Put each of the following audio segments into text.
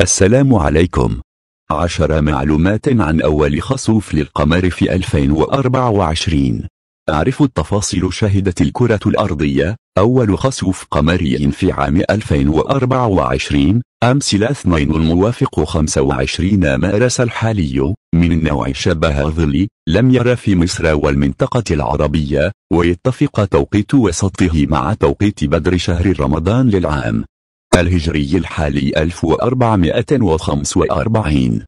السلام عليكم عشر معلومات عن أول خسوف للقمر في 2024 أعرف التفاصيل شهدت الكرة الأرضية أول خسوف قمري في عام 2024 أمس الاثنين الموافق 25 مارس الحالي من النوع شبه ظلي لم يرى في مصر والمنطقة العربية ويتفق توقيت وسطه مع توقيت بدر شهر رمضان للعام الهجري الحالي 1445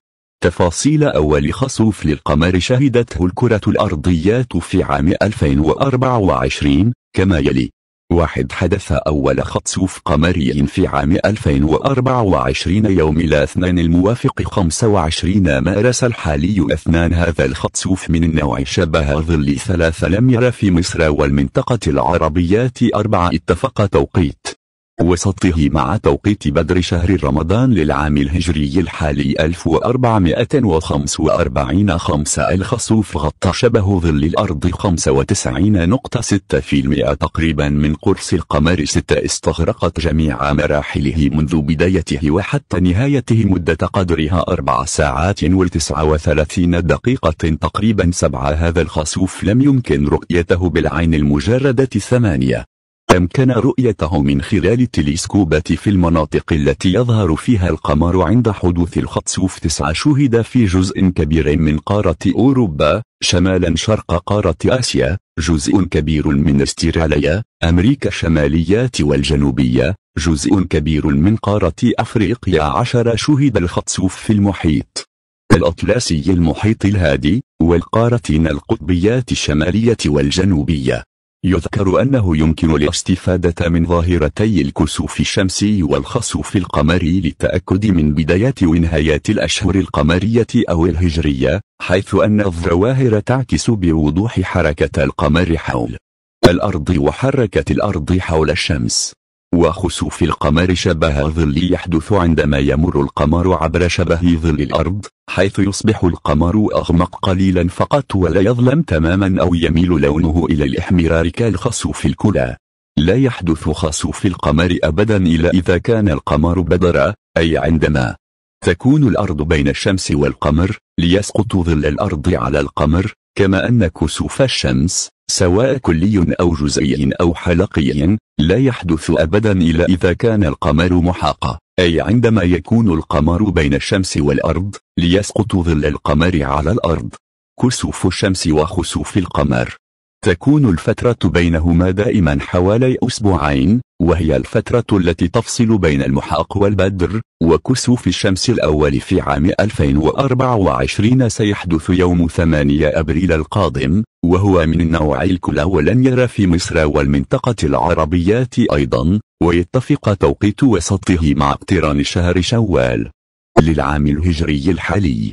تفاصيل أول خسوف للقمر شهدته الكرة الأرضية في عام 2024 كما يلي واحد حدث أول خسوف قمري في عام 2024 يوم الاثنين الموافق 25 مارس الحالي أثنان هذا الخسوف من النوع شبه ظل ثلاثة لم يرى في مصر والمنطقة العربية أربعة اتفق توقيت وسطه مع توقيت بدر شهر رمضان للعام الهجري الحالي 1445 خمسة الخسوف غطى شبه ظل الأرض 95.6% تقريبا من قرص القمر 6 استغرقت جميع مراحله منذ بدايته وحتى نهايته مدة قدرها 4 ساعات و39 دقيقة تقريبا 7 هذا الخسوف لم يمكن رؤيته بالعين المجردة 8 أمكن رؤيته من خلال التلسكوبات في المناطق التي يظهر فيها القمر عند حدوث الخطسوف 9 شهد في جزء كبير من قارة أوروبا شمالا شرق قارة آسيا جزء كبير من استراليا أمريكا الشمالية والجنوبية جزء كبير من قارة أفريقيا عشر شهد الخطسوف في المحيط الأطلسي المحيط الهادي والقارتين القطبيات الشمالية والجنوبية يذكر أنه يمكن الاستفادة من ظاهرتي الكسوف الشمسي والخسوف القمري للتأكد من بدايات ونهايات الأشهر القمرية أو الهجرية حيث أن الظواهر تعكس بوضوح حركة القمر حول الأرض وحركة الأرض حول الشمس وخسوف القمر شبه ظل يحدث عندما يمر القمر عبر شبه ظل الأرض حيث يصبح القمر أغمق قليلا فقط ولا يظلم تماما أو يميل لونه إلى الإحمرار كالخسوف الكلى لا يحدث خسوف القمر أبدا إلا إذا كان القمر بدرا أي عندما تكون الأرض بين الشمس والقمر ليسقط ظل الأرض على القمر كما أن كسوف الشمس سواء كلي أو جزئي أو حلقي لا يحدث أبدا إلا إذا كان القمر محاقا أي عندما يكون القمر بين الشمس والأرض ليسقط ظل القمر على الأرض كسوف الشمس وخسوف القمر تكون الفترة بينهما دائما حوالي أسبوعين وهي الفترة التي تفصل بين المحاق والبدر وكسوف الشمس الأول في عام 2024 سيحدث يوم 8 أبريل القادم وهو من النوع الكل ولن يرى في مصر والمنطقة العربية أيضا ويتفق توقيت وسطه مع اقتران شهر شوال للعام الهجري الحالي